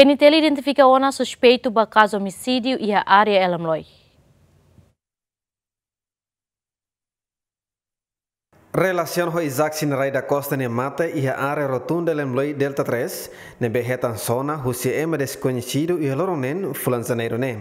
Penitele identifica ona suspeito para caso homicídio e a área elamloi. Relação com Isaac Sinrai da Costa ne mata e a área rotunda Lembloi Delta 3, ne berretan zona José M. desconhecido e Loronen, Fulanzaneiro Nem.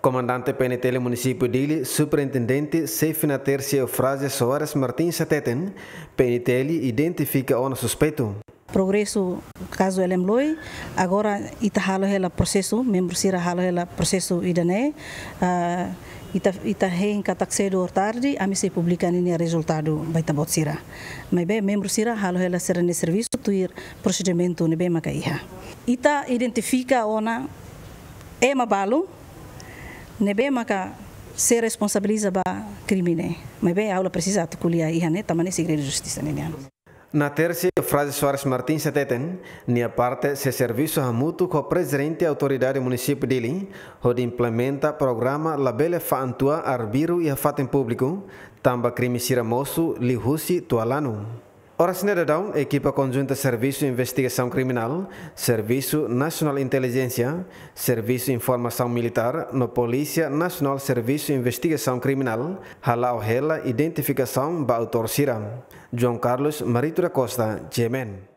Comandante PNTL Município Dili, Superintendente Sefina Tercia Frase Soares Martins Seteten, PNTL identifica o suspeito. progreso caso ela mloi agora ita halo hela processo membro sira halo hela processo idane uh, ita ita hein katak cedo tarde a se publicar ini resultado baita tabot sira mas bem membro sira halo hela sira ne serviço tuir procedimento ne bem maka ita identifica ona é mabalo ne bem maka se responsabiliza ba crimine mas bem aula precisa tukulia iha ne tamane segredo justisa ne Na terça, Frase Soares Martins Seteten, nia parte se serviço a mútuo com o presidente da e autoridade município dele, onde implementa programa Labele Faantua arbiru e Afatem Público, tamba crime siramoso, lihusi tualano. Ora, down, equipa conjunta Serviço Investigação Criminal, Serviço Nacional Inteligência, Serviço Informação Militar, no Polícia Nacional Serviço Investigação Criminal, halau hela identificação Bautor autor João Carlos Marito da Costa, Gemen.